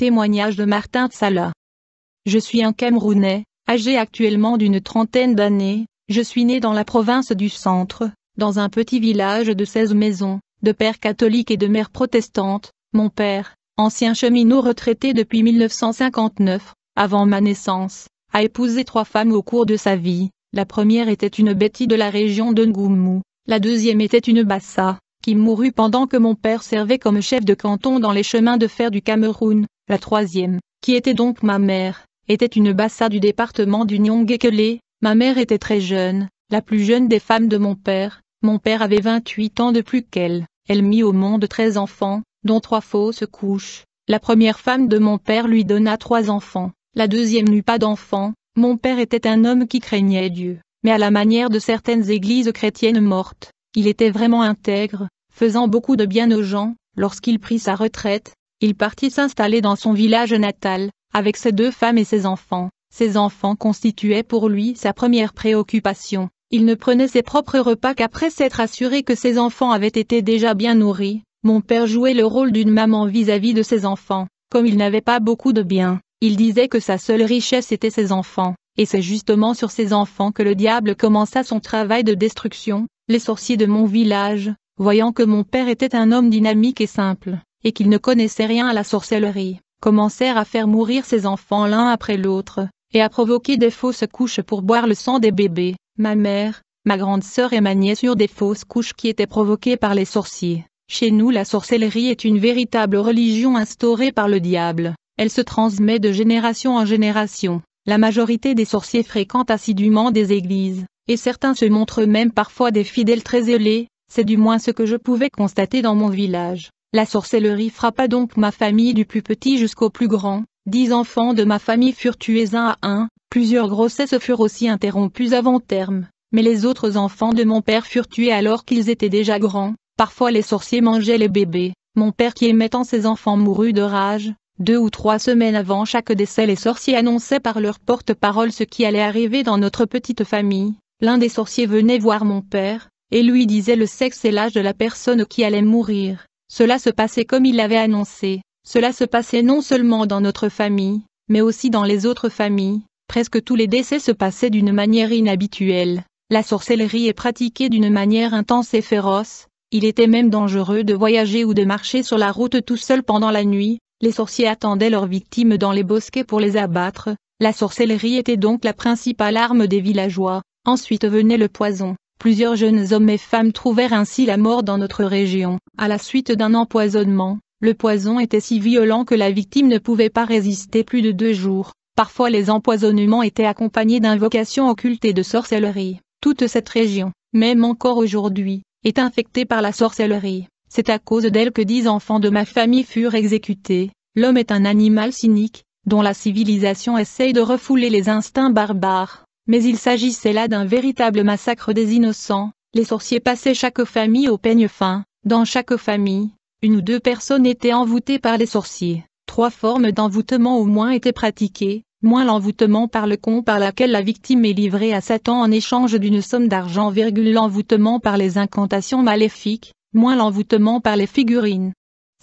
Témoignage de Martin Tsala. Je suis un Camerounais, âgé actuellement d'une trentaine d'années, je suis né dans la province du centre, dans un petit village de 16 maisons, de père catholique et de mère protestante, mon père, ancien cheminot retraité depuis 1959, avant ma naissance, a épousé trois femmes au cours de sa vie, la première était une Betty de la région de Ngoumou, la deuxième était une Bassa, qui mourut pendant que mon père servait comme chef de canton dans les chemins de fer du Cameroun, la troisième, qui était donc ma mère, était une bassa du département du Nyongekele. Ma mère était très jeune, la plus jeune des femmes de mon père. Mon père avait 28 ans de plus qu'elle. Elle mit au monde 13 enfants, dont trois fausses couches. La première femme de mon père lui donna trois enfants. La deuxième n'eut pas d'enfants. Mon père était un homme qui craignait Dieu, mais à la manière de certaines églises chrétiennes mortes, il était vraiment intègre, faisant beaucoup de bien aux gens. Lorsqu'il prit sa retraite, il partit s'installer dans son village natal, avec ses deux femmes et ses enfants. Ses enfants constituaient pour lui sa première préoccupation. Il ne prenait ses propres repas qu'après s'être assuré que ses enfants avaient été déjà bien nourris. Mon père jouait le rôle d'une maman vis-à-vis de ses enfants. Comme il n'avait pas beaucoup de biens, il disait que sa seule richesse était ses enfants. Et c'est justement sur ses enfants que le diable commença son travail de destruction. Les sorciers de mon village, voyant que mon père était un homme dynamique et simple, et qu'ils ne connaissaient rien à la sorcellerie, commencèrent à faire mourir ses enfants l'un après l'autre, et à provoquer des fausses couches pour boire le sang des bébés. Ma mère, ma grande sœur et ma nièce eurent des fausses couches qui étaient provoquées par les sorciers. Chez nous la sorcellerie est une véritable religion instaurée par le diable, elle se transmet de génération en génération. La majorité des sorciers fréquentent assidûment des églises, et certains se montrent même parfois des fidèles très zélés, c'est du moins ce que je pouvais constater dans mon village. La sorcellerie frappa donc ma famille du plus petit jusqu'au plus grand, dix enfants de ma famille furent tués un à un, plusieurs grossesses furent aussi interrompues avant terme, mais les autres enfants de mon père furent tués alors qu'ils étaient déjà grands, parfois les sorciers mangeaient les bébés, mon père qui aimait tant ses enfants mourut de rage, deux ou trois semaines avant chaque décès les sorciers annonçaient par leur porte-parole ce qui allait arriver dans notre petite famille, l'un des sorciers venait voir mon père, et lui disait le sexe et l'âge de la personne qui allait mourir. Cela se passait comme il l'avait annoncé, cela se passait non seulement dans notre famille, mais aussi dans les autres familles, presque tous les décès se passaient d'une manière inhabituelle, la sorcellerie est pratiquée d'une manière intense et féroce, il était même dangereux de voyager ou de marcher sur la route tout seul pendant la nuit, les sorciers attendaient leurs victimes dans les bosquets pour les abattre, la sorcellerie était donc la principale arme des villageois, ensuite venait le poison, Plusieurs jeunes hommes et femmes trouvèrent ainsi la mort dans notre région. À la suite d'un empoisonnement, le poison était si violent que la victime ne pouvait pas résister plus de deux jours. Parfois les empoisonnements étaient accompagnés d'invocations occultes et de sorcellerie. Toute cette région, même encore aujourd'hui, est infectée par la sorcellerie. C'est à cause d'elle que dix enfants de ma famille furent exécutés. L'homme est un animal cynique, dont la civilisation essaye de refouler les instincts barbares mais il s'agissait là d'un véritable massacre des innocents, les sorciers passaient chaque famille au peigne fin, dans chaque famille, une ou deux personnes étaient envoûtées par les sorciers, trois formes d'envoûtement au moins étaient pratiquées, moins l'envoûtement par le con par laquelle la victime est livrée à Satan en échange d'une somme d'argent, l'envoûtement par les incantations maléfiques, moins l'envoûtement par les figurines.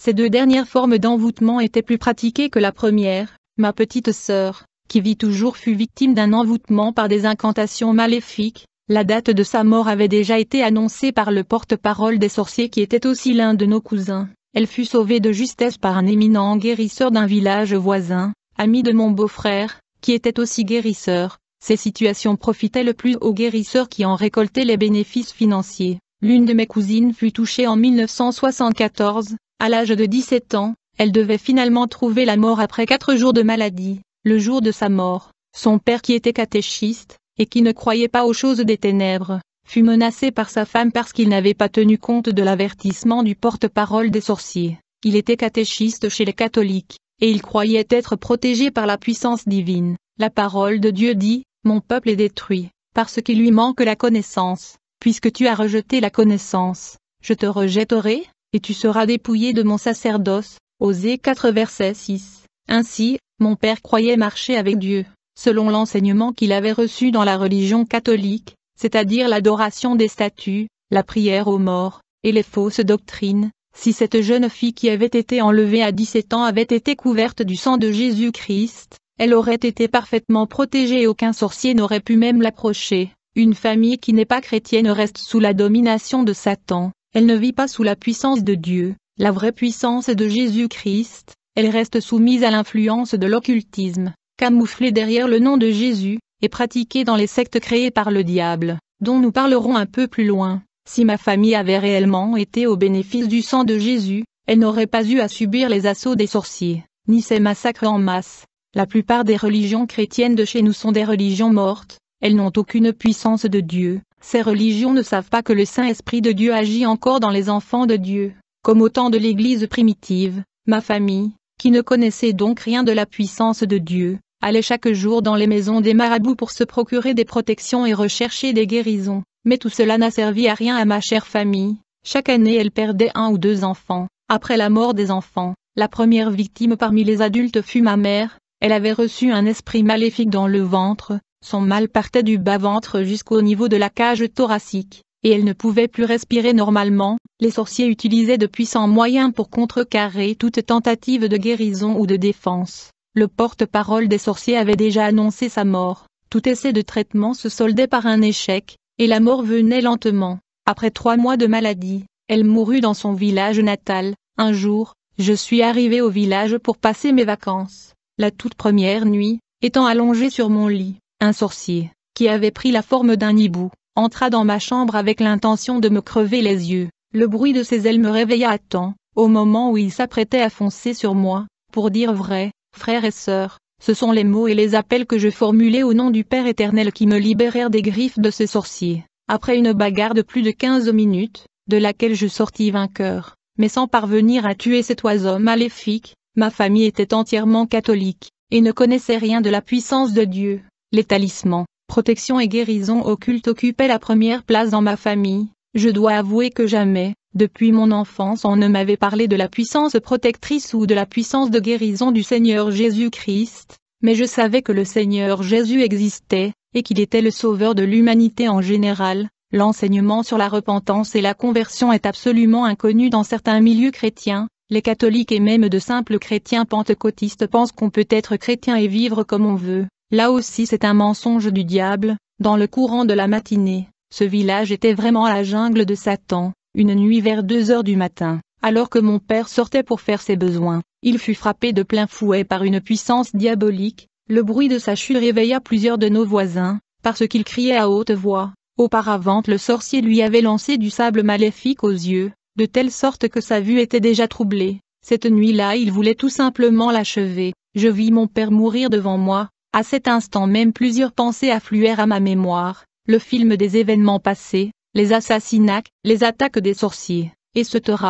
Ces deux dernières formes d'envoûtement étaient plus pratiquées que la première, ma petite sœur, qui vit toujours fut victime d'un envoûtement par des incantations maléfiques, la date de sa mort avait déjà été annoncée par le porte-parole des sorciers qui était aussi l'un de nos cousins. Elle fut sauvée de justesse par un éminent guérisseur d'un village voisin, ami de mon beau-frère, qui était aussi guérisseur. Ces situations profitaient le plus aux guérisseurs qui en récoltaient les bénéfices financiers. L'une de mes cousines fut touchée en 1974, à l'âge de 17 ans, elle devait finalement trouver la mort après 4 jours de maladie le jour de sa mort, son père qui était catéchiste, et qui ne croyait pas aux choses des ténèbres, fut menacé par sa femme parce qu'il n'avait pas tenu compte de l'avertissement du porte-parole des sorciers. Il était catéchiste chez les catholiques, et il croyait être protégé par la puissance divine. La parole de Dieu dit, Mon peuple est détruit, parce qu'il lui manque la connaissance, puisque tu as rejeté la connaissance, je te rejetterai, et tu seras dépouillé de mon sacerdoce. Osée 4 verset 6. Ainsi, mon père croyait marcher avec Dieu, selon l'enseignement qu'il avait reçu dans la religion catholique, c'est-à-dire l'adoration des statues, la prière aux morts, et les fausses doctrines, si cette jeune fille qui avait été enlevée à 17 ans avait été couverte du sang de Jésus-Christ, elle aurait été parfaitement protégée et aucun sorcier n'aurait pu même l'approcher. Une famille qui n'est pas chrétienne reste sous la domination de Satan, elle ne vit pas sous la puissance de Dieu, la vraie puissance de Jésus-Christ, elle reste soumise à l'influence de l'occultisme, camouflée derrière le nom de Jésus, et pratiquée dans les sectes créées par le diable, dont nous parlerons un peu plus loin. Si ma famille avait réellement été au bénéfice du sang de Jésus, elle n'aurait pas eu à subir les assauts des sorciers, ni ces massacres en masse. La plupart des religions chrétiennes de chez nous sont des religions mortes, elles n'ont aucune puissance de Dieu. Ces religions ne savent pas que le Saint-Esprit de Dieu agit encore dans les enfants de Dieu, comme au temps de l'Église primitive. Ma famille, qui ne connaissait donc rien de la puissance de Dieu, allait chaque jour dans les maisons des marabouts pour se procurer des protections et rechercher des guérisons. Mais tout cela n'a servi à rien à ma chère famille. Chaque année elle perdait un ou deux enfants. Après la mort des enfants, la première victime parmi les adultes fut ma mère. Elle avait reçu un esprit maléfique dans le ventre. Son mal partait du bas-ventre jusqu'au niveau de la cage thoracique et elle ne pouvait plus respirer normalement, les sorciers utilisaient de puissants moyens pour contrecarrer toute tentative de guérison ou de défense. Le porte-parole des sorciers avait déjà annoncé sa mort. Tout essai de traitement se soldait par un échec, et la mort venait lentement. Après trois mois de maladie, elle mourut dans son village natal. Un jour, je suis arrivé au village pour passer mes vacances. La toute première nuit, étant allongé sur mon lit, un sorcier, qui avait pris la forme d'un hibou, entra dans ma chambre avec l'intention de me crever les yeux. Le bruit de ses ailes me réveilla à temps, au moment où il s'apprêtait à foncer sur moi, pour dire vrai, frères et sœurs, ce sont les mots et les appels que je formulais au nom du Père éternel qui me libérèrent des griffes de ces sorciers. Après une bagarre de plus de quinze minutes, de laquelle je sortis vainqueur, mais sans parvenir à tuer cet oiseau maléfique, ma famille était entièrement catholique, et ne connaissait rien de la puissance de Dieu, les talismans, protection et guérison occulte occupaient la première place dans ma famille. Je dois avouer que jamais, depuis mon enfance on ne m'avait parlé de la puissance protectrice ou de la puissance de guérison du Seigneur Jésus-Christ, mais je savais que le Seigneur Jésus existait, et qu'il était le sauveur de l'humanité en général. L'enseignement sur la repentance et la conversion est absolument inconnu dans certains milieux chrétiens, les catholiques et même de simples chrétiens pentecôtistes pensent qu'on peut être chrétien et vivre comme on veut. Là aussi c'est un mensonge du diable, dans le courant de la matinée, ce village était vraiment la jungle de Satan, une nuit vers deux heures du matin, alors que mon père sortait pour faire ses besoins, il fut frappé de plein fouet par une puissance diabolique, le bruit de sa chute réveilla plusieurs de nos voisins, parce qu'il criait à haute voix, auparavant le sorcier lui avait lancé du sable maléfique aux yeux, de telle sorte que sa vue était déjà troublée, cette nuit-là il voulait tout simplement l'achever, je vis mon père mourir devant moi, à cet instant même plusieurs pensées affluèrent à ma mémoire, le film des événements passés, les assassinats, les attaques des sorciers, et etc.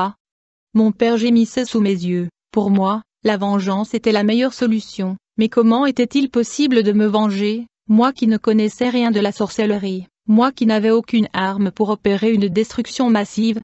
Mon père gémissait sous mes yeux. Pour moi, la vengeance était la meilleure solution. Mais comment était-il possible de me venger, moi qui ne connaissais rien de la sorcellerie, moi qui n'avais aucune arme pour opérer une destruction massive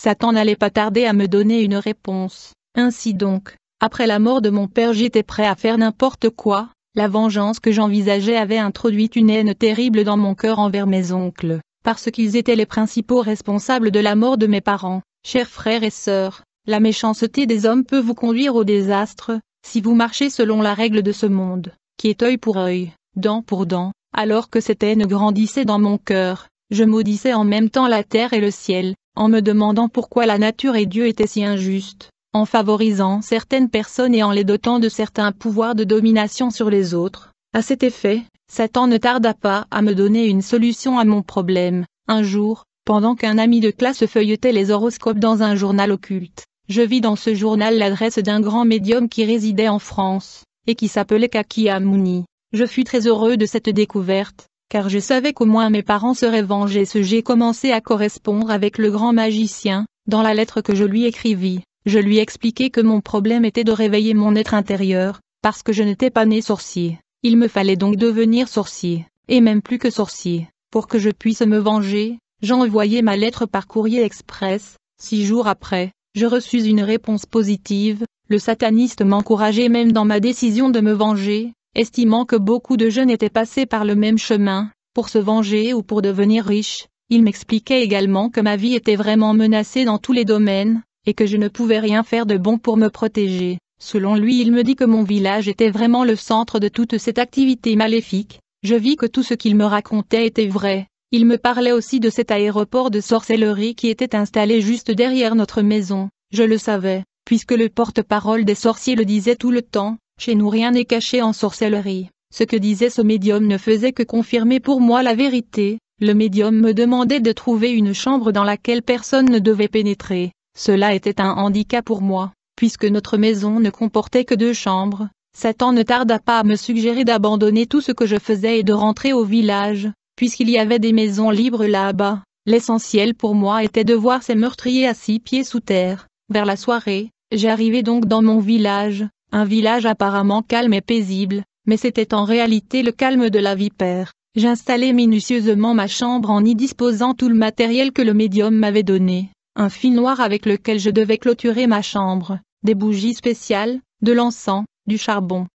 Satan n'allait pas tarder à me donner une réponse. Ainsi donc, après la mort de mon père j'étais prêt à faire n'importe quoi, la vengeance que j'envisageais avait introduit une haine terrible dans mon cœur envers mes oncles, parce qu'ils étaient les principaux responsables de la mort de mes parents. Chers frères et sœurs, la méchanceté des hommes peut vous conduire au désastre, si vous marchez selon la règle de ce monde, qui est œil pour œil, dent pour dent, alors que cette haine grandissait dans mon cœur, je maudissais en même temps la terre et le ciel, en me demandant pourquoi la nature et Dieu étaient si injustes en favorisant certaines personnes et en les dotant de certains pouvoirs de domination sur les autres. À cet effet, Satan ne tarda pas à me donner une solution à mon problème. Un jour, pendant qu'un ami de classe feuilletait les horoscopes dans un journal occulte, je vis dans ce journal l'adresse d'un grand médium qui résidait en France, et qui s'appelait Kaki Amouni. Je fus très heureux de cette découverte, car je savais qu'au moins mes parents seraient vengés. Ce j'ai commencé à correspondre avec le grand magicien, dans la lettre que je lui écrivis. Je lui expliquais que mon problème était de réveiller mon être intérieur, parce que je n'étais pas né sorcier. Il me fallait donc devenir sorcier, et même plus que sorcier, pour que je puisse me venger. j'envoyais ma lettre par courrier express. Six jours après, je reçus une réponse positive. Le sataniste m'encourageait même dans ma décision de me venger, estimant que beaucoup de jeunes étaient passés par le même chemin, pour se venger ou pour devenir riches. Il m'expliquait également que ma vie était vraiment menacée dans tous les domaines, et que je ne pouvais rien faire de bon pour me protéger. Selon lui il me dit que mon village était vraiment le centre de toute cette activité maléfique, je vis que tout ce qu'il me racontait était vrai, il me parlait aussi de cet aéroport de sorcellerie qui était installé juste derrière notre maison, je le savais, puisque le porte-parole des sorciers le disait tout le temps, chez nous rien n'est caché en sorcellerie. Ce que disait ce médium ne faisait que confirmer pour moi la vérité, le médium me demandait de trouver une chambre dans laquelle personne ne devait pénétrer, cela était un handicap pour moi, puisque notre maison ne comportait que deux chambres, Satan ne tarda pas à me suggérer d'abandonner tout ce que je faisais et de rentrer au village, puisqu'il y avait des maisons libres là-bas. L'essentiel pour moi était de voir ces meurtriers à six pieds sous terre. Vers la soirée, j'arrivais donc dans mon village, un village apparemment calme et paisible, mais c'était en réalité le calme de la vipère. J'installais minutieusement ma chambre en y disposant tout le matériel que le médium m'avait donné un fil noir avec lequel je devais clôturer ma chambre, des bougies spéciales, de l'encens, du charbon.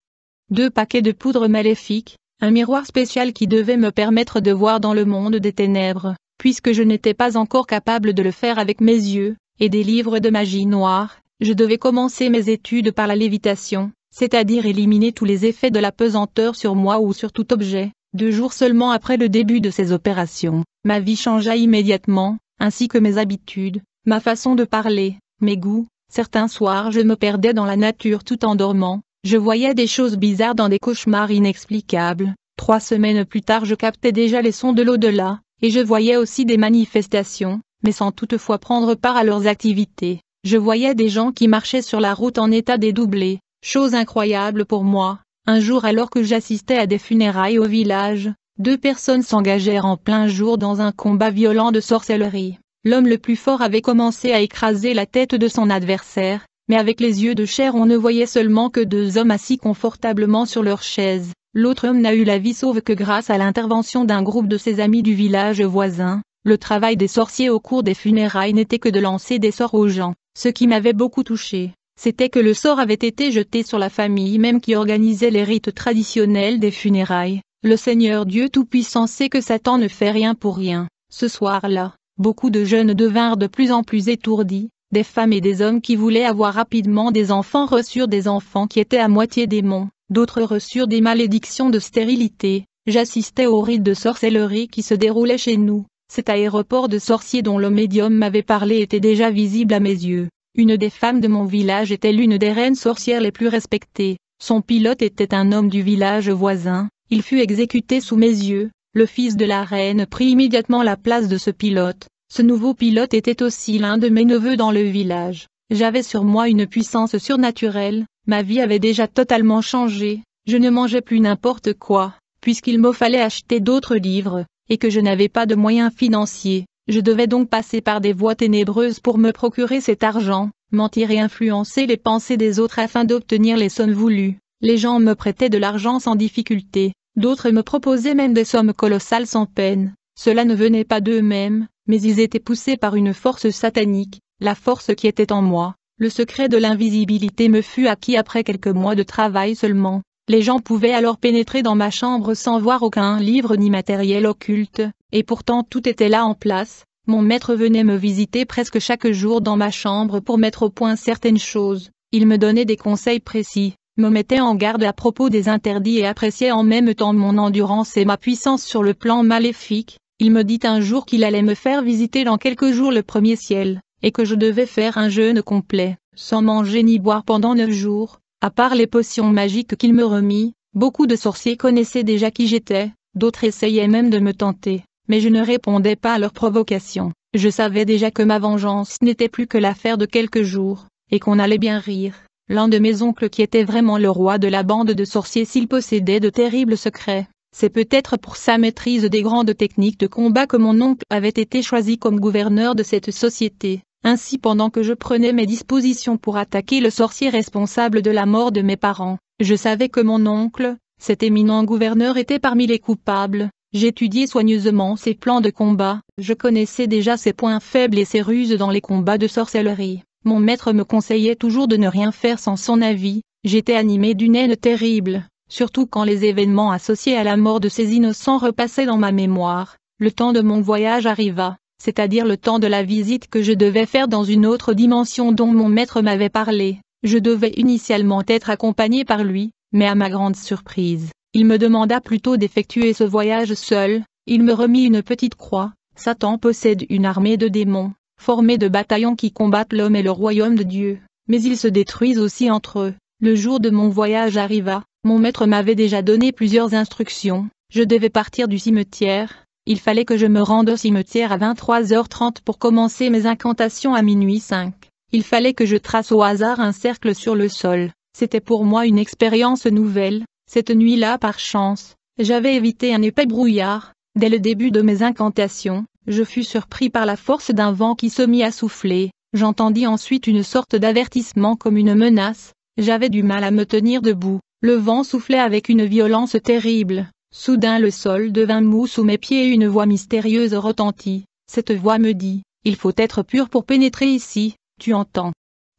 Deux paquets de poudre maléfique, un miroir spécial qui devait me permettre de voir dans le monde des ténèbres, puisque je n'étais pas encore capable de le faire avec mes yeux, et des livres de magie noire, je devais commencer mes études par la lévitation, c'est-à-dire éliminer tous les effets de la pesanteur sur moi ou sur tout objet. Deux jours seulement après le début de ces opérations, ma vie changea immédiatement, ainsi que mes habitudes, ma façon de parler, mes goûts, certains soirs je me perdais dans la nature tout en dormant, je voyais des choses bizarres dans des cauchemars inexplicables, trois semaines plus tard je captais déjà les sons de l'au-delà, et je voyais aussi des manifestations, mais sans toutefois prendre part à leurs activités. Je voyais des gens qui marchaient sur la route en état dédoublé, chose incroyable pour moi. Un jour alors que j'assistais à des funérailles au village, deux personnes s'engagèrent en plein jour dans un combat violent de sorcellerie. L'homme le plus fort avait commencé à écraser la tête de son adversaire, mais avec les yeux de chair on ne voyait seulement que deux hommes assis confortablement sur leurs chaises. L'autre homme n'a eu la vie sauve que grâce à l'intervention d'un groupe de ses amis du village voisin. Le travail des sorciers au cours des funérailles n'était que de lancer des sorts aux gens. Ce qui m'avait beaucoup touché, c'était que le sort avait été jeté sur la famille même qui organisait les rites traditionnels des funérailles. Le Seigneur Dieu Tout-Puissant sait que Satan ne fait rien pour rien. Ce soir-là, Beaucoup de jeunes devinrent de plus en plus étourdis, des femmes et des hommes qui voulaient avoir rapidement des enfants reçurent des enfants qui étaient à moitié démons, d'autres reçurent des malédictions de stérilité. J'assistais au rite de sorcellerie qui se déroulait chez nous. Cet aéroport de sorciers dont le médium m'avait parlé était déjà visible à mes yeux. Une des femmes de mon village était l'une des reines sorcières les plus respectées. Son pilote était un homme du village voisin. Il fut exécuté sous mes yeux, le fils de la reine prit immédiatement la place de ce pilote. Ce nouveau pilote était aussi l'un de mes neveux dans le village. J'avais sur moi une puissance surnaturelle, ma vie avait déjà totalement changé, je ne mangeais plus n'importe quoi, puisqu'il me fallait acheter d'autres livres, et que je n'avais pas de moyens financiers. Je devais donc passer par des voies ténébreuses pour me procurer cet argent, mentir et influencer les pensées des autres afin d'obtenir les sommes voulues. Les gens me prêtaient de l'argent sans difficulté, D'autres me proposaient même des sommes colossales sans peine. Cela ne venait pas d'eux-mêmes, mais ils étaient poussés par une force satanique, la force qui était en moi. Le secret de l'invisibilité me fut acquis après quelques mois de travail seulement. Les gens pouvaient alors pénétrer dans ma chambre sans voir aucun livre ni matériel occulte, et pourtant tout était là en place. Mon maître venait me visiter presque chaque jour dans ma chambre pour mettre au point certaines choses. Il me donnait des conseils précis me mettait en garde à propos des interdits et appréciait en même temps mon endurance et ma puissance sur le plan maléfique, il me dit un jour qu'il allait me faire visiter dans quelques jours le premier ciel, et que je devais faire un jeûne complet, sans manger ni boire pendant neuf jours, à part les potions magiques qu'il me remit, beaucoup de sorciers connaissaient déjà qui j'étais, d'autres essayaient même de me tenter, mais je ne répondais pas à leurs provocations, je savais déjà que ma vengeance n'était plus que l'affaire de quelques jours, et qu'on allait bien rire l'un de mes oncles qui était vraiment le roi de la bande de sorciers s'il possédait de terribles secrets. C'est peut-être pour sa maîtrise des grandes techniques de combat que mon oncle avait été choisi comme gouverneur de cette société. Ainsi pendant que je prenais mes dispositions pour attaquer le sorcier responsable de la mort de mes parents, je savais que mon oncle, cet éminent gouverneur était parmi les coupables. J'étudiais soigneusement ses plans de combat, je connaissais déjà ses points faibles et ses ruses dans les combats de sorcellerie. Mon maître me conseillait toujours de ne rien faire sans son avis, j'étais animé d'une haine terrible, surtout quand les événements associés à la mort de ces innocents repassaient dans ma mémoire. Le temps de mon voyage arriva, c'est-à-dire le temps de la visite que je devais faire dans une autre dimension dont mon maître m'avait parlé. Je devais initialement être accompagné par lui, mais à ma grande surprise, il me demanda plutôt d'effectuer ce voyage seul, il me remit une petite croix, Satan possède une armée de démons, formés de bataillons qui combattent l'homme et le royaume de Dieu, mais ils se détruisent aussi entre eux. Le jour de mon voyage arriva, mon maître m'avait déjà donné plusieurs instructions, je devais partir du cimetière, il fallait que je me rende au cimetière à 23h30 pour commencer mes incantations à minuit 5. Il fallait que je trace au hasard un cercle sur le sol. C'était pour moi une expérience nouvelle. Cette nuit-là, par chance, j'avais évité un épais brouillard. Dès le début de mes incantations, je fus surpris par la force d'un vent qui se mit à souffler, j'entendis ensuite une sorte d'avertissement comme une menace, j'avais du mal à me tenir debout, le vent soufflait avec une violence terrible, soudain le sol devint mou sous mes pieds et une voix mystérieuse retentit, cette voix me dit, il faut être pur pour pénétrer ici, tu entends.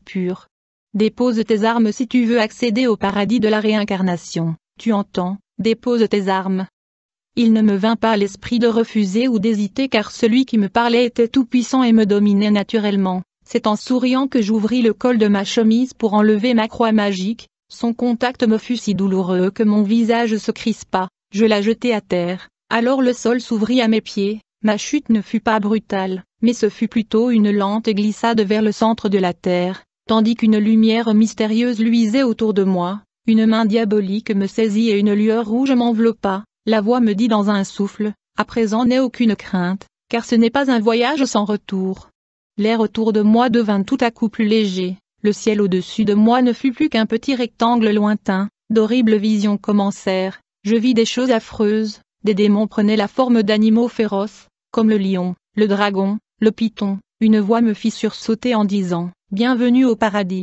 Pur. Dépose tes armes si tu veux accéder au paradis de la réincarnation, tu entends, dépose tes armes, il ne me vint pas l'esprit de refuser ou d'hésiter car celui qui me parlait était tout-puissant et me dominait naturellement. C'est en souriant que j'ouvris le col de ma chemise pour enlever ma croix magique, son contact me fut si douloureux que mon visage se crispa, je la jetai à terre, alors le sol s'ouvrit à mes pieds, ma chute ne fut pas brutale, mais ce fut plutôt une lente glissade vers le centre de la terre, tandis qu'une lumière mystérieuse luisait autour de moi, une main diabolique me saisit et une lueur rouge m'enveloppa, la voix me dit dans un souffle, à présent n'aie aucune crainte, car ce n'est pas un voyage sans retour. L'air autour de moi devint tout à coup plus léger, le ciel au-dessus de moi ne fut plus qu'un petit rectangle lointain, d'horribles visions commencèrent, je vis des choses affreuses, des démons prenaient la forme d'animaux féroces, comme le lion, le dragon, le python, une voix me fit sursauter en disant ⁇ Bienvenue au paradis !⁇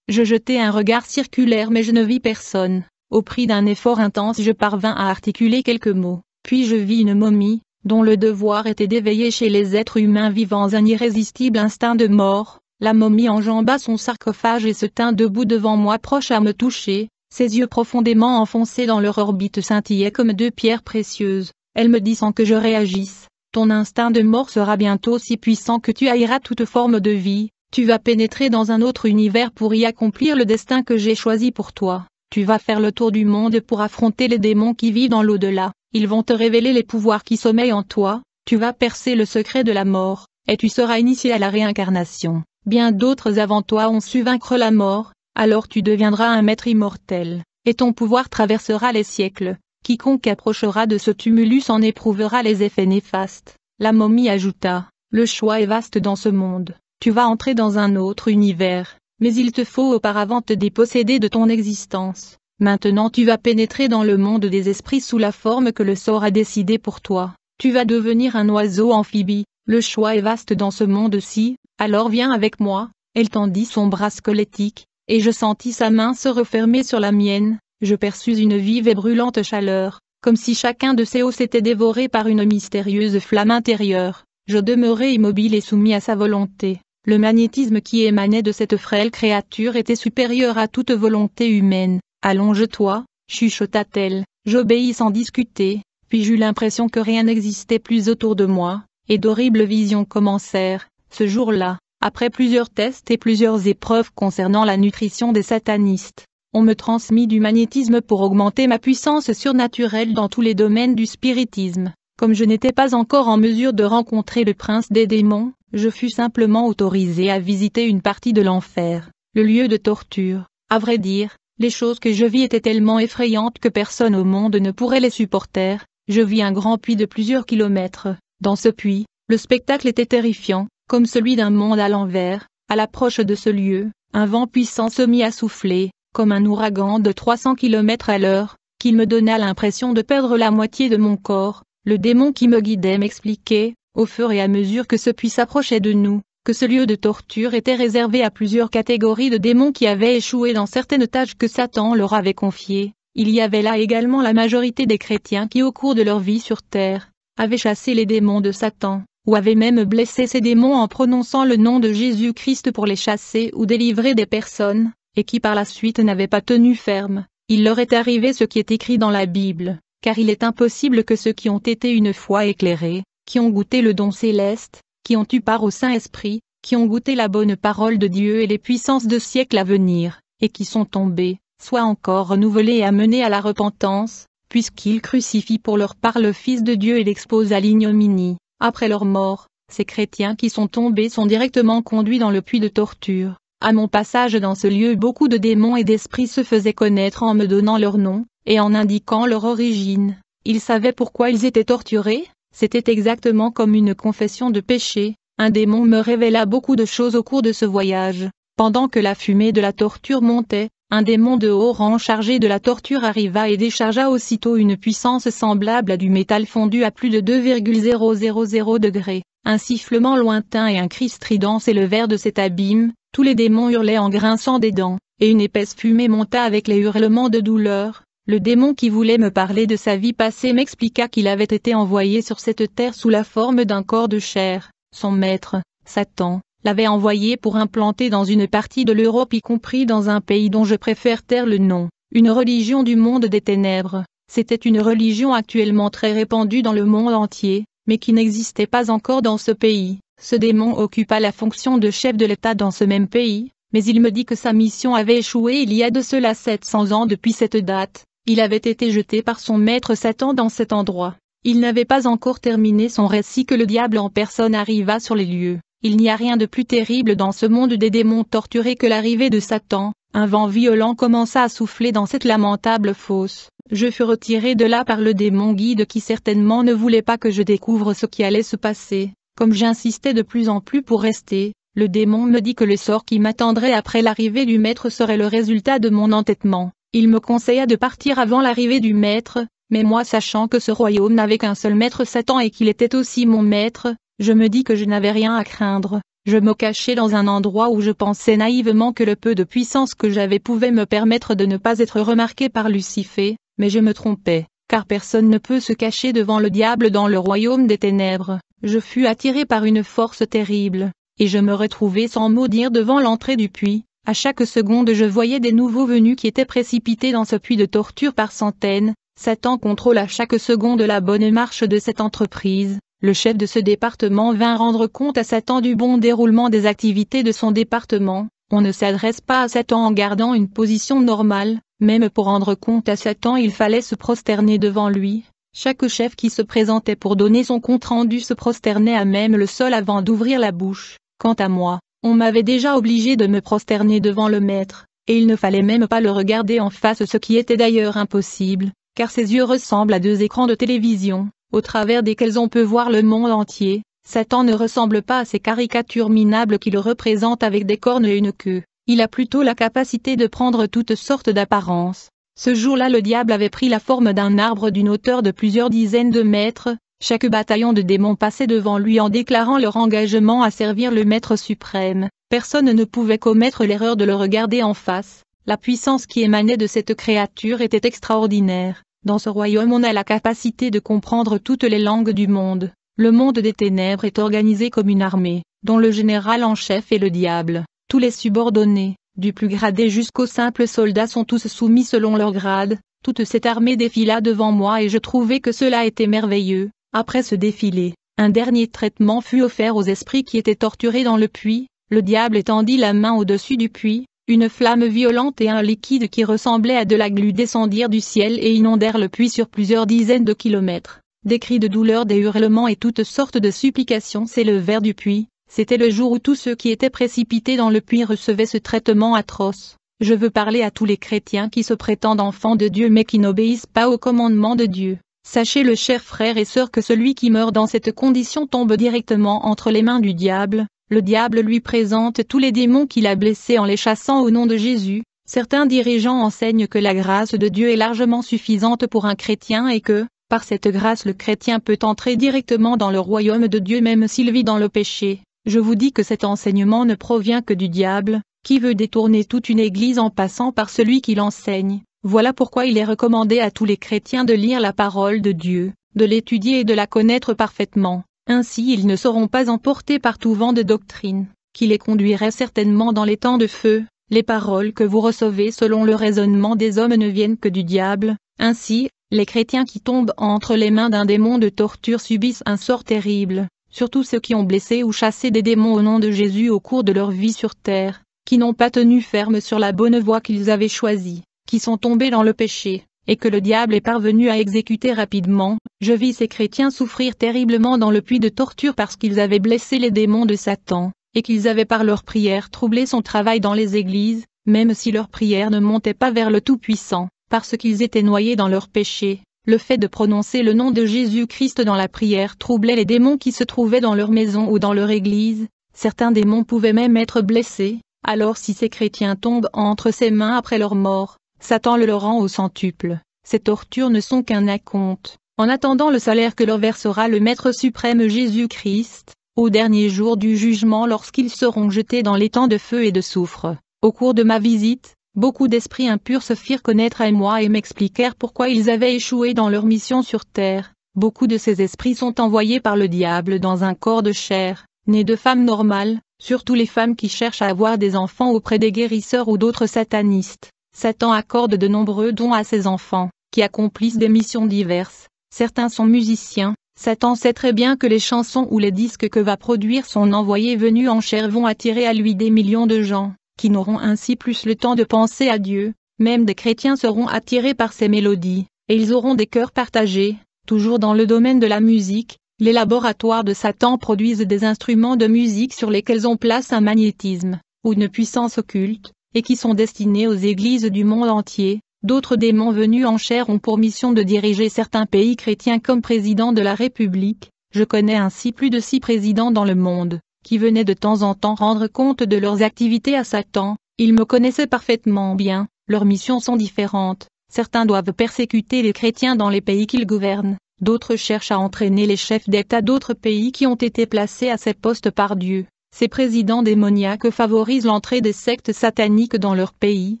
Je jetai un regard circulaire mais je ne vis personne. Au prix d'un effort intense je parvins à articuler quelques mots, puis je vis une momie, dont le devoir était d'éveiller chez les êtres humains vivants un irrésistible instinct de mort, la momie enjamba son sarcophage et se tint debout devant moi proche à me toucher, ses yeux profondément enfoncés dans leur orbite scintillaient comme deux pierres précieuses, elle me dit sans que je réagisse, ton instinct de mort sera bientôt si puissant que tu haïras toute forme de vie, tu vas pénétrer dans un autre univers pour y accomplir le destin que j'ai choisi pour toi. Tu vas faire le tour du monde pour affronter les démons qui vivent dans l'au-delà, ils vont te révéler les pouvoirs qui sommeillent en toi, tu vas percer le secret de la mort, et tu seras initié à la réincarnation. Bien d'autres avant toi ont su vaincre la mort, alors tu deviendras un maître immortel, et ton pouvoir traversera les siècles. Quiconque approchera de ce tumulus en éprouvera les effets néfastes. La momie ajouta, Le choix est vaste dans ce monde, tu vas entrer dans un autre univers, mais il te faut auparavant te déposséder de ton existence. Maintenant tu vas pénétrer dans le monde des esprits sous la forme que le sort a décidé pour toi. Tu vas devenir un oiseau amphibie, le choix est vaste dans ce monde-ci, alors viens avec moi. Elle tendit son bras squelettique, et je sentis sa main se refermer sur la mienne, je perçus une vive et brûlante chaleur, comme si chacun de ses os s'était dévoré par une mystérieuse flamme intérieure. Je demeurai immobile et soumis à sa volonté. Le magnétisme qui émanait de cette frêle créature était supérieur à toute volonté humaine. Allonge-toi, chuchota-t-elle, j'obéis sans discuter, puis j'eus l'impression que rien n'existait plus autour de moi, et d'horribles visions commencèrent, ce jour-là, après plusieurs tests et plusieurs épreuves concernant la nutrition des satanistes. On me transmit du magnétisme pour augmenter ma puissance surnaturelle dans tous les domaines du spiritisme. Comme je n'étais pas encore en mesure de rencontrer le prince des démons, je fus simplement autorisé à visiter une partie de l'enfer, le lieu de torture. À vrai dire, les choses que je vis étaient tellement effrayantes que personne au monde ne pourrait les supporter. Je vis un grand puits de plusieurs kilomètres. Dans ce puits, le spectacle était terrifiant, comme celui d'un monde à l'envers. À l'approche de ce lieu, un vent puissant se mit à souffler, comme un ouragan de 300 km à l'heure, qu'il me donna l'impression de perdre la moitié de mon corps. Le démon qui me guidait m'expliquait, au fur et à mesure que ce puits s'approchait de nous, que ce lieu de torture était réservé à plusieurs catégories de démons qui avaient échoué dans certaines tâches que Satan leur avait confiées. Il y avait là également la majorité des chrétiens qui au cours de leur vie sur terre, avaient chassé les démons de Satan, ou avaient même blessé ces démons en prononçant le nom de Jésus-Christ pour les chasser ou délivrer des personnes, et qui par la suite n'avaient pas tenu ferme. Il leur est arrivé ce qui est écrit dans la Bible, car il est impossible que ceux qui ont été une fois éclairés, qui ont goûté le don céleste, qui ont eu part au Saint-Esprit, qui ont goûté la bonne parole de Dieu et les puissances de siècles à venir, et qui sont tombés, soient encore renouvelés et amenés à la repentance, puisqu'ils crucifient pour leur part le Fils de Dieu et l'exposent à l'ignominie. Après leur mort, ces chrétiens qui sont tombés sont directement conduits dans le puits de torture. À mon passage dans ce lieu beaucoup de démons et d'esprits se faisaient connaître en me donnant leur nom, et en indiquant leur origine. Ils savaient pourquoi ils étaient torturés, c'était exactement comme une confession de péché, un démon me révéla beaucoup de choses au cours de ce voyage. Pendant que la fumée de la torture montait, un démon de haut rang chargé de la torture arriva et déchargea aussitôt une puissance semblable à du métal fondu à plus de 2,000 degrés. Un sifflement lointain et un cri strident s'élevèrent de cet abîme, tous les démons hurlaient en grinçant des dents, et une épaisse fumée monta avec les hurlements de douleur, le démon qui voulait me parler de sa vie passée m'expliqua qu'il avait été envoyé sur cette terre sous la forme d'un corps de chair. Son maître, Satan, l'avait envoyé pour implanter dans une partie de l'Europe y compris dans un pays dont je préfère taire le nom, une religion du monde des ténèbres. C'était une religion actuellement très répandue dans le monde entier, mais qui n'existait pas encore dans ce pays. Ce démon occupa la fonction de chef de l'État dans ce même pays, mais il me dit que sa mission avait échoué il y a de cela 700 ans depuis cette date, il avait été jeté par son maître Satan dans cet endroit. Il n'avait pas encore terminé son récit que le diable en personne arriva sur les lieux. Il n'y a rien de plus terrible dans ce monde des démons torturés que l'arrivée de Satan. Un vent violent commença à souffler dans cette lamentable fosse. Je fus retiré de là par le démon guide qui certainement ne voulait pas que je découvre ce qui allait se passer. Comme j'insistais de plus en plus pour rester, le démon me dit que le sort qui m'attendrait après l'arrivée du maître serait le résultat de mon entêtement. Il me conseilla de partir avant l'arrivée du maître, mais moi sachant que ce royaume n'avait qu'un seul maître Satan et qu'il était aussi mon maître, je me dis que je n'avais rien à craindre. Je me cachai dans un endroit où je pensais naïvement que le peu de puissance que j'avais pouvait me permettre de ne pas être remarqué par Lucifer, mais je me trompais, car personne ne peut se cacher devant le diable dans le royaume des ténèbres. Je fus attiré par une force terrible, et je me retrouvai sans mot dire devant l'entrée du puits, à chaque seconde je voyais des nouveaux venus qui étaient précipités dans ce puits de torture par centaines, Satan contrôle à chaque seconde la bonne marche de cette entreprise, le chef de ce département vint rendre compte à Satan du bon déroulement des activités de son département, on ne s'adresse pas à Satan en gardant une position normale, même pour rendre compte à Satan il fallait se prosterner devant lui, chaque chef qui se présentait pour donner son compte-rendu se prosternait à même le sol avant d'ouvrir la bouche, quant à moi, on m'avait déjà obligé de me prosterner devant le maître, et il ne fallait même pas le regarder en face ce qui était d'ailleurs impossible, car ses yeux ressemblent à deux écrans de télévision, au travers desquels on peut voir le monde entier, Satan ne ressemble pas à ces caricatures minables qui le représentent avec des cornes et une queue, il a plutôt la capacité de prendre toutes sortes d'apparences. Ce jour-là le diable avait pris la forme d'un arbre d'une hauteur de plusieurs dizaines de mètres, chaque bataillon de démons passait devant lui en déclarant leur engagement à servir le Maître suprême. Personne ne pouvait commettre l'erreur de le regarder en face. La puissance qui émanait de cette créature était extraordinaire. Dans ce royaume on a la capacité de comprendre toutes les langues du monde. Le monde des ténèbres est organisé comme une armée, dont le général en chef est le diable. Tous les subordonnés, du plus gradé jusqu'au simple soldat sont tous soumis selon leur grade. Toute cette armée défila devant moi et je trouvais que cela était merveilleux. Après ce défilé, un dernier traitement fut offert aux esprits qui étaient torturés dans le puits, le diable étendit la main au-dessus du puits, une flamme violente et un liquide qui ressemblait à de la glu descendirent du ciel et inondèrent le puits sur plusieurs dizaines de kilomètres. Des cris de douleur, des hurlements et toutes sortes de supplications s'élevèrent du puits. C'était le jour où tous ceux qui étaient précipités dans le puits recevaient ce traitement atroce. Je veux parler à tous les chrétiens qui se prétendent enfants de Dieu mais qui n'obéissent pas aux commandements de Dieu. Sachez-le cher frère et sœur que celui qui meurt dans cette condition tombe directement entre les mains du diable, le diable lui présente tous les démons qu'il a blessés en les chassant au nom de Jésus, certains dirigeants enseignent que la grâce de Dieu est largement suffisante pour un chrétien et que, par cette grâce le chrétien peut entrer directement dans le royaume de Dieu même s'il vit dans le péché, je vous dis que cet enseignement ne provient que du diable, qui veut détourner toute une église en passant par celui qui l'enseigne. Voilà pourquoi il est recommandé à tous les chrétiens de lire la parole de Dieu, de l'étudier et de la connaître parfaitement. Ainsi ils ne seront pas emportés par tout vent de doctrine, qui les conduirait certainement dans les temps de feu. Les paroles que vous recevez selon le raisonnement des hommes ne viennent que du diable. Ainsi, les chrétiens qui tombent entre les mains d'un démon de torture subissent un sort terrible, surtout ceux qui ont blessé ou chassé des démons au nom de Jésus au cours de leur vie sur terre, qui n'ont pas tenu ferme sur la bonne voie qu'ils avaient choisie qui sont tombés dans le péché, et que le diable est parvenu à exécuter rapidement, je vis ces chrétiens souffrir terriblement dans le puits de torture parce qu'ils avaient blessé les démons de Satan, et qu'ils avaient par leurs prières troublé son travail dans les églises, même si leurs prières ne montaient pas vers le Tout-Puissant, parce qu'ils étaient noyés dans leurs péchés. Le fait de prononcer le nom de Jésus-Christ dans la prière troublait les démons qui se trouvaient dans leur maison ou dans leur église, certains démons pouvaient même être blessés, alors si ces chrétiens tombent entre ses mains après leur mort, Satan le leur rend au centuple. Ces tortures ne sont qu'un acompte. En attendant le salaire que leur versera le Maître suprême Jésus-Christ, au dernier jour du jugement lorsqu'ils seront jetés dans les temps de feu et de soufre. Au cours de ma visite, beaucoup d'esprits impurs se firent connaître à moi et m'expliquèrent pourquoi ils avaient échoué dans leur mission sur terre. Beaucoup de ces esprits sont envoyés par le diable dans un corps de chair, né de femmes normales, surtout les femmes qui cherchent à avoir des enfants auprès des guérisseurs ou d'autres satanistes. Satan accorde de nombreux dons à ses enfants, qui accomplissent des missions diverses. Certains sont musiciens, Satan sait très bien que les chansons ou les disques que va produire son envoyé venu en chair vont attirer à lui des millions de gens, qui n'auront ainsi plus le temps de penser à Dieu, même des chrétiens seront attirés par ses mélodies, et ils auront des cœurs partagés, toujours dans le domaine de la musique, les laboratoires de Satan produisent des instruments de musique sur lesquels on place un magnétisme, ou une puissance occulte, et qui sont destinés aux églises du monde entier. D'autres démons venus en chair ont pour mission de diriger certains pays chrétiens comme président de la République. Je connais ainsi plus de six présidents dans le monde, qui venaient de temps en temps rendre compte de leurs activités à Satan. Ils me connaissaient parfaitement bien, leurs missions sont différentes. Certains doivent persécuter les chrétiens dans les pays qu'ils gouvernent, d'autres cherchent à entraîner les chefs d'État d'autres pays qui ont été placés à ces postes par Dieu. Ces présidents démoniaques favorisent l'entrée des sectes sataniques dans leur pays,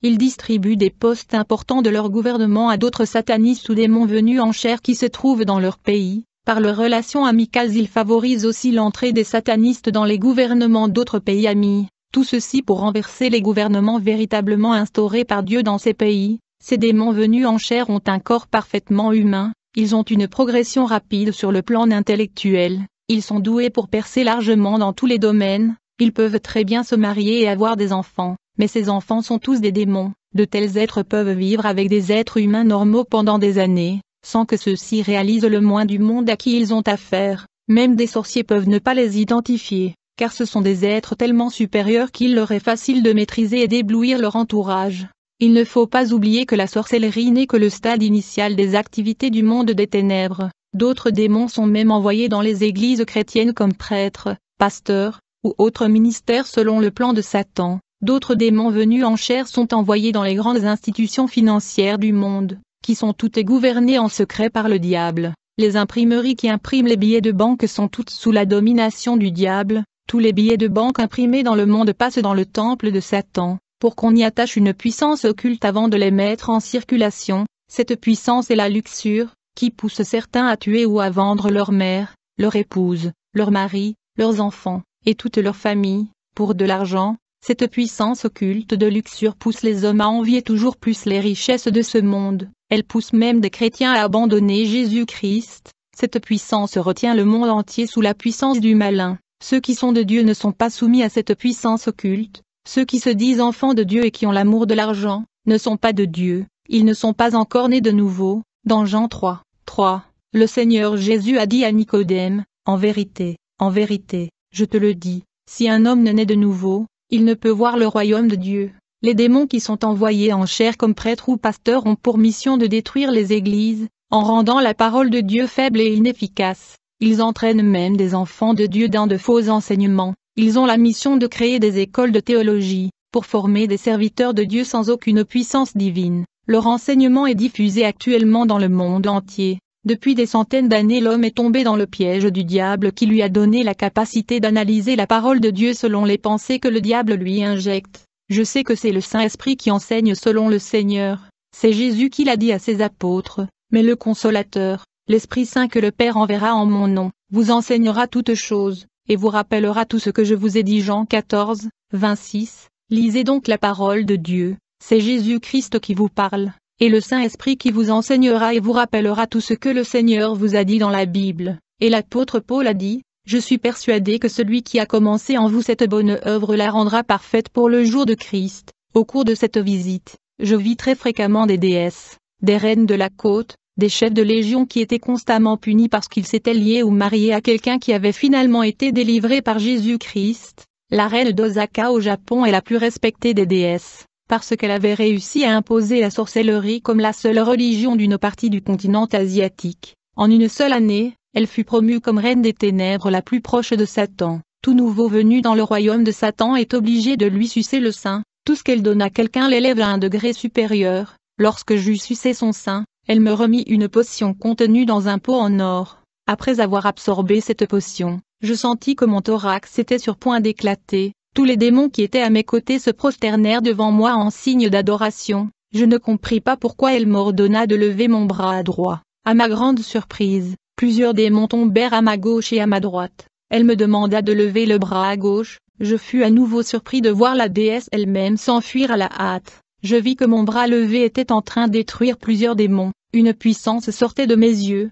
ils distribuent des postes importants de leur gouvernement à d'autres satanistes ou démons venus en chair qui se trouvent dans leur pays. Par leurs relations amicales ils favorisent aussi l'entrée des satanistes dans les gouvernements d'autres pays amis. Tout ceci pour renverser les gouvernements véritablement instaurés par Dieu dans ces pays. Ces démons venus en chair ont un corps parfaitement humain, ils ont une progression rapide sur le plan intellectuel, ils sont doués pour percer largement dans tous les domaines, ils peuvent très bien se marier et avoir des enfants, mais ces enfants sont tous des démons, de tels êtres peuvent vivre avec des êtres humains normaux pendant des années, sans que ceux-ci réalisent le moins du monde à qui ils ont affaire, même des sorciers peuvent ne pas les identifier, car ce sont des êtres tellement supérieurs qu'il leur est facile de maîtriser et d'éblouir leur entourage. Il ne faut pas oublier que la sorcellerie n'est que le stade initial des activités du monde des ténèbres. D'autres démons sont même envoyés dans les églises chrétiennes comme prêtres, pasteurs, ou autres ministères selon le plan de Satan. D'autres démons venus en chair sont envoyés dans les grandes institutions financières du monde, qui sont toutes gouvernées en secret par le diable. Les imprimeries qui impriment les billets de banque sont toutes sous la domination du diable. Tous les billets de banque imprimés dans le monde passent dans le temple de Satan, pour qu'on y attache une puissance occulte avant de les mettre en circulation. Cette puissance est la luxure, qui pousse certains à tuer ou à vendre leur mère, leur épouse, leur mari, leurs enfants, et toute leur famille, pour de l'argent, cette puissance occulte de luxure pousse les hommes à envier toujours plus les richesses de ce monde, elle pousse même des chrétiens à abandonner Jésus-Christ, cette puissance retient le monde entier sous la puissance du malin, ceux qui sont de Dieu ne sont pas soumis à cette puissance occulte, ceux qui se disent enfants de Dieu et qui ont l'amour de l'argent, ne sont pas de Dieu, ils ne sont pas encore nés de nouveau, dans Jean 3. 3. Le Seigneur Jésus a dit à Nicodème, En vérité, en vérité, je te le dis, si un homme ne naît de nouveau, il ne peut voir le royaume de Dieu. Les démons qui sont envoyés en chair comme prêtres ou pasteurs ont pour mission de détruire les églises, en rendant la parole de Dieu faible et inefficace. Ils entraînent même des enfants de Dieu dans de faux enseignements. Ils ont la mission de créer des écoles de théologie, pour former des serviteurs de Dieu sans aucune puissance divine. Le renseignement est diffusé actuellement dans le monde entier. Depuis des centaines d'années l'homme est tombé dans le piège du diable qui lui a donné la capacité d'analyser la parole de Dieu selon les pensées que le diable lui injecte. Je sais que c'est le Saint-Esprit qui enseigne selon le Seigneur, c'est Jésus qui l'a dit à ses apôtres, mais le Consolateur, l'Esprit Saint que le Père enverra en mon nom, vous enseignera toutes choses, et vous rappellera tout ce que je vous ai dit Jean 14, 26, lisez donc la parole de Dieu, c'est Jésus-Christ qui vous parle, et le Saint-Esprit qui vous enseignera et vous rappellera tout ce que le Seigneur vous a dit dans la Bible. Et l'apôtre Paul a dit, je suis persuadé que celui qui a commencé en vous cette bonne œuvre la rendra parfaite pour le jour de Christ. Au cours de cette visite, je vis très fréquemment des déesses, des reines de la côte, des chefs de légion qui étaient constamment punis parce qu'ils s'étaient liés ou mariés à quelqu'un qui avait finalement été délivré par Jésus-Christ. La reine d'Osaka au Japon est la plus respectée des déesses parce qu'elle avait réussi à imposer la sorcellerie comme la seule religion d'une partie du continent asiatique. En une seule année, elle fut promue comme reine des ténèbres la plus proche de Satan. Tout nouveau venu dans le royaume de Satan est obligé de lui sucer le sein. Tout ce qu'elle donne à quelqu'un l'élève à un degré supérieur. Lorsque j'eus sucé son sein, elle me remit une potion contenue dans un pot en or. Après avoir absorbé cette potion, je sentis que mon thorax était sur point d'éclater, tous les démons qui étaient à mes côtés se prosternèrent devant moi en signe d'adoration. Je ne compris pas pourquoi elle m'ordonna de lever mon bras à droit. À ma grande surprise, plusieurs démons tombèrent à ma gauche et à ma droite. Elle me demanda de lever le bras à gauche. Je fus à nouveau surpris de voir la déesse elle-même s'enfuir à la hâte. Je vis que mon bras levé était en train détruire plusieurs démons. Une puissance sortait de mes yeux,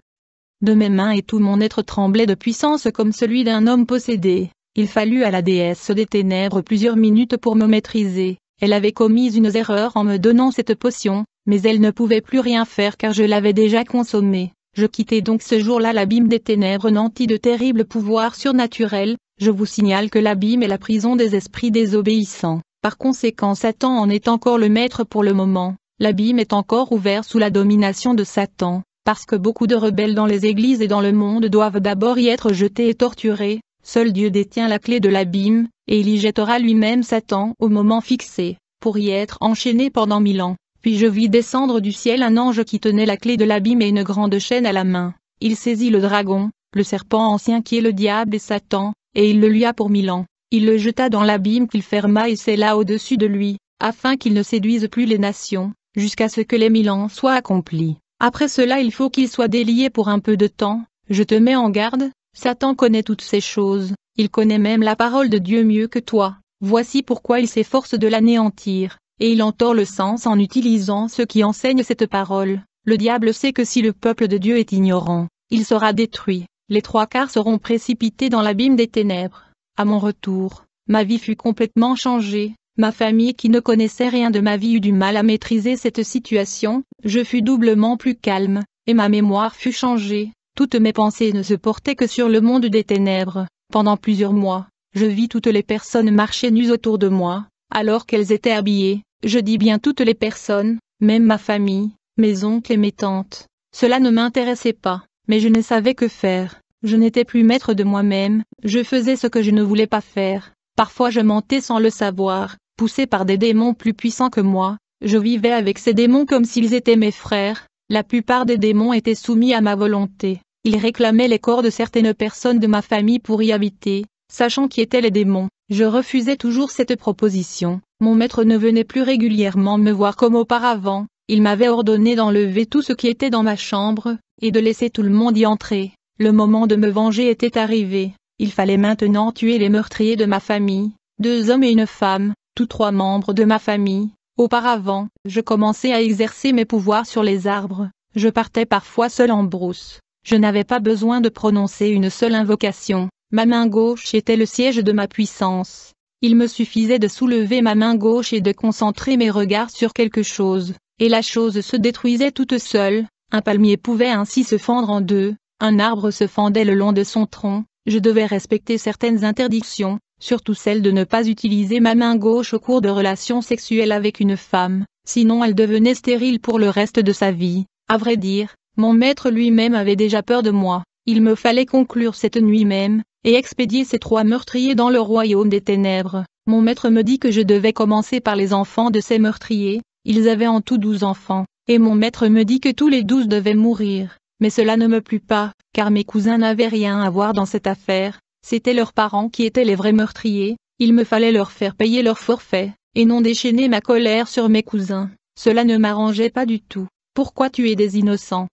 de mes mains et tout mon être tremblait de puissance comme celui d'un homme possédé. Il fallut à la déesse des ténèbres plusieurs minutes pour me maîtriser. Elle avait commis une erreur en me donnant cette potion, mais elle ne pouvait plus rien faire car je l'avais déjà consommée. Je quittai donc ce jour-là l'abîme des ténèbres nantis de terribles pouvoirs surnaturels, je vous signale que l'abîme est la prison des esprits désobéissants. Par conséquent Satan en est encore le maître pour le moment, l'abîme est encore ouvert sous la domination de Satan, parce que beaucoup de rebelles dans les églises et dans le monde doivent d'abord y être jetés et torturés, Seul Dieu détient la clé de l'abîme, et il y jettera lui-même Satan au moment fixé, pour y être enchaîné pendant mille ans. Puis je vis descendre du ciel un ange qui tenait la clé de l'abîme et une grande chaîne à la main. Il saisit le dragon, le serpent ancien qui est le diable et Satan, et il le a pour mille ans. Il le jeta dans l'abîme qu'il ferma et scella au-dessus de lui, afin qu'il ne séduise plus les nations, jusqu'à ce que les mille ans soient accomplis. Après cela il faut qu'il soit délié pour un peu de temps, je te mets en garde, Satan connaît toutes ces choses, il connaît même la parole de Dieu mieux que toi, voici pourquoi il s'efforce de l'anéantir, et il en le sens en utilisant ce qui enseigne cette parole. Le diable sait que si le peuple de Dieu est ignorant, il sera détruit, les trois quarts seront précipités dans l'abîme des ténèbres. À mon retour, ma vie fut complètement changée, ma famille qui ne connaissait rien de ma vie eut du mal à maîtriser cette situation, je fus doublement plus calme, et ma mémoire fut changée, toutes mes pensées ne se portaient que sur le monde des ténèbres. Pendant plusieurs mois, je vis toutes les personnes marcher nues autour de moi, alors qu'elles étaient habillées, je dis bien toutes les personnes, même ma famille, mes oncles et mes tantes. Cela ne m'intéressait pas, mais je ne savais que faire. Je n'étais plus maître de moi-même, je faisais ce que je ne voulais pas faire. Parfois je mentais sans le savoir, poussé par des démons plus puissants que moi, je vivais avec ces démons comme s'ils étaient mes frères, la plupart des démons étaient soumis à ma volonté. Il réclamait les corps de certaines personnes de ma famille pour y habiter, sachant qui étaient les démons. Je refusais toujours cette proposition. Mon maître ne venait plus régulièrement me voir comme auparavant. Il m'avait ordonné d'enlever tout ce qui était dans ma chambre, et de laisser tout le monde y entrer. Le moment de me venger était arrivé. Il fallait maintenant tuer les meurtriers de ma famille, deux hommes et une femme, tous trois membres de ma famille. Auparavant, je commençais à exercer mes pouvoirs sur les arbres. Je partais parfois seul en brousse. Je n'avais pas besoin de prononcer une seule invocation, ma main gauche était le siège de ma puissance. Il me suffisait de soulever ma main gauche et de concentrer mes regards sur quelque chose, et la chose se détruisait toute seule, un palmier pouvait ainsi se fendre en deux, un arbre se fendait le long de son tronc, je devais respecter certaines interdictions, surtout celle de ne pas utiliser ma main gauche au cours de relations sexuelles avec une femme, sinon elle devenait stérile pour le reste de sa vie. À vrai dire, mon maître lui-même avait déjà peur de moi, il me fallait conclure cette nuit même, et expédier ces trois meurtriers dans le royaume des ténèbres. Mon maître me dit que je devais commencer par les enfants de ces meurtriers, ils avaient en tout douze enfants, et mon maître me dit que tous les douze devaient mourir, mais cela ne me plut pas, car mes cousins n'avaient rien à voir dans cette affaire, C'était leurs parents qui étaient les vrais meurtriers, il me fallait leur faire payer leur forfait, et non déchaîner ma colère sur mes cousins, cela ne m'arrangeait pas du tout. Pourquoi tuer des innocents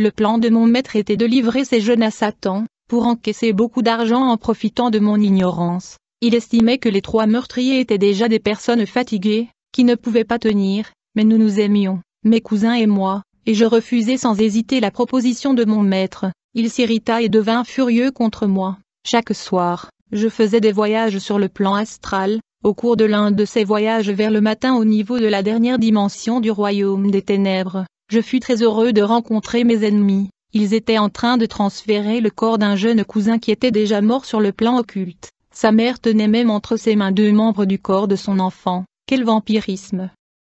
le plan de mon maître était de livrer ces jeunes à Satan, pour encaisser beaucoup d'argent en profitant de mon ignorance. Il estimait que les trois meurtriers étaient déjà des personnes fatiguées, qui ne pouvaient pas tenir, mais nous nous aimions, mes cousins et moi, et je refusais sans hésiter la proposition de mon maître. Il s'irrita et devint furieux contre moi. Chaque soir, je faisais des voyages sur le plan astral, au cours de l'un de ces voyages vers le matin au niveau de la dernière dimension du royaume des ténèbres, je fus très heureux de rencontrer mes ennemis. Ils étaient en train de transférer le corps d'un jeune cousin qui était déjà mort sur le plan occulte. Sa mère tenait même entre ses mains deux membres du corps de son enfant. Quel vampirisme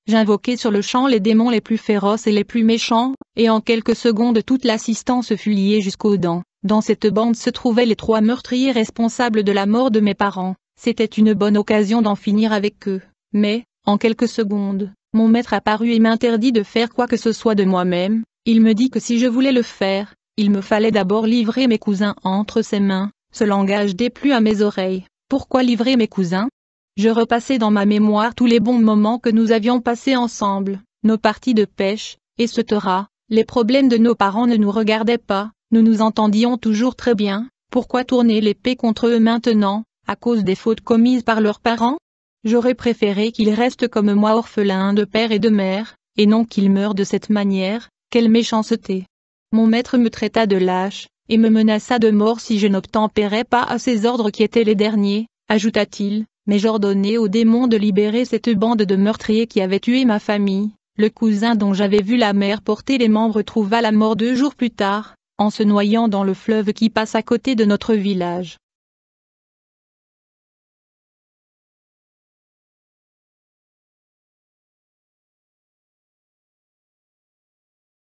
J'invoquai sur le champ les démons les plus féroces et les plus méchants, et en quelques secondes toute l'assistance fut liée jusqu'aux dents. Dans cette bande se trouvaient les trois meurtriers responsables de la mort de mes parents. C'était une bonne occasion d'en finir avec eux. Mais, en quelques secondes, mon maître apparut et m'interdit de faire quoi que ce soit de moi-même, il me dit que si je voulais le faire, il me fallait d'abord livrer mes cousins entre ses mains, ce langage déplut à mes oreilles. Pourquoi livrer mes cousins Je repassais dans ma mémoire tous les bons moments que nous avions passés ensemble, nos parties de pêche, et ce tera, les problèmes de nos parents ne nous regardaient pas, nous nous entendions toujours très bien, pourquoi tourner l'épée contre eux maintenant, à cause des fautes commises par leurs parents J'aurais préféré qu'il reste comme moi orphelin de père et de mère, et non qu'il meure de cette manière, quelle méchanceté. Mon maître me traita de lâche, et me menaça de mort si je n'obtempérais pas à ses ordres qui étaient les derniers, ajouta-t-il, mais j'ordonnais aux démons de libérer cette bande de meurtriers qui avaient tué ma famille. Le cousin dont j'avais vu la mère porter les membres trouva la mort deux jours plus tard, en se noyant dans le fleuve qui passe à côté de notre village.